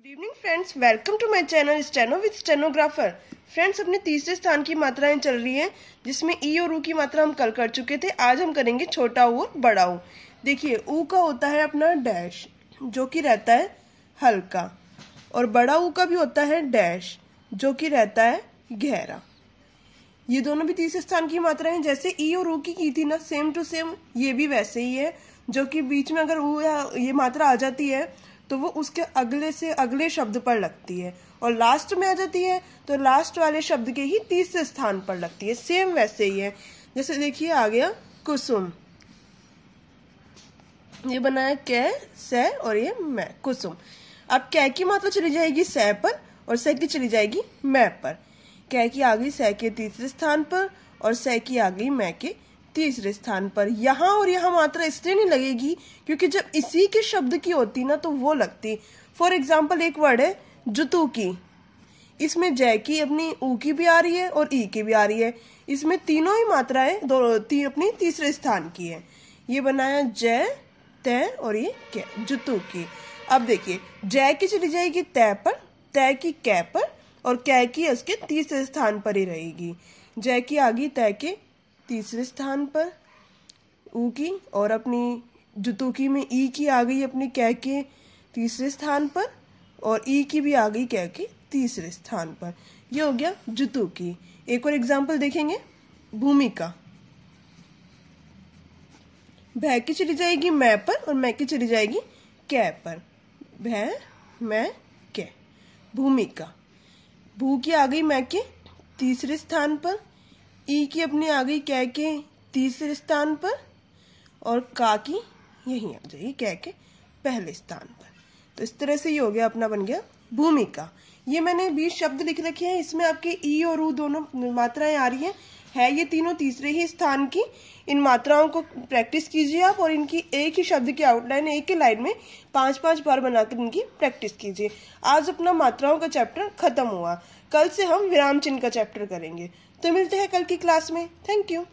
good evening friends welcome to my channel steno with stenographer friends अपने तीसरे स्थान की मात्राएं चल रही हैं जिसमें ई और ऊ की मात्रा हम कल कर चुके थे आज हम करेंगे छोटा ऊ और बड़ा ऊ देखिए ऊ का होता है अपना डैश जो कि रहता है हल्का और बड़ा ऊ का भी होता है डैश जो कि रहता है गहरा ये दोनों भी तीसरे स्थान की मात्रा है जैसे ई और ऊ की की थी ना सेम टू सेम ये भी वैसे ही है जो कि बीच में अगर ऊ या ये मात्रा आ जाती है तो वो उसके अगले से अगले शब्द पर लगती है और लास्ट में आ जाती है तो लास्ट वाले शब्द के ही तीसरे स्थान पर लगती है सेम वैसे ही है जैसे देखिए आ गया कुसुम ये बनाया कै सह और ये मैं कुसुम अब कै की मात्रा चली जाएगी सह पर और सह की चली जाएगी मैं पर कै की आ गई सह के तीसरे स्थान पर और सह की आ गई मैं के तीसरे स्थान पर यहाँ और यहाँ मात्रा इसलिए नहीं लगेगी क्योंकि जब इसी के शब्द की होती ना तो वो लगती फॉर एग्जाम्पल एक वर्ड है जुतू की इसमें जय की अपनी ऊ की भी आ रही है और ई की भी आ रही है इसमें तीनों ही मात्राएं दो ती, अपनी तीसरे स्थान की है ये बनाया जय तय और ये कै जुतू की अब देखिए जय की चली जाएगी तय पर तय की कै पर और कै की उसके तीसरे स्थान पर ही रहेगी जय की आगे तय के तीसरे स्थान पर ऊ की और अपनी जुतुकी में ई की आ गई अपने कै के तीसरे स्थान पर और ई की भी आ गई कै के तीसरे स्थान पर यह हो गया जुतुकी एक और एग्जाम्पल देखेंगे भूमिका भय की चली जाएगी मैं पर और मैं की चली जाएगी कै पर भय मैं कै भूमिका भू की आ गई मैं के तीसरे स्थान पर ई की अपने आ गई कै के तीसरे स्थान पर और का की यहीं आ जाएगी कै के पहले स्थान पर तो इस तरह से ये हो गया अपना बन गया भूमिका ये मैंने बीस शब्द लिख रखे हैं इसमें आपके ई और ऊ दोनों मात्राएं आ रही हैं है ये तीनों तीसरे ही स्थान की इन मात्राओं को प्रैक्टिस कीजिए आप और इनकी एक ही शब्द की आउटलाइन एक ही लाइन में पांच पांच बार बनाकर इनकी प्रैक्टिस कीजिए आज अपना मात्राओं का चैप्टर खत्म हुआ कल से हम विराम चिन्ह का चैप्टर करेंगे तो मिलते हैं कल की क्लास में थैंक यू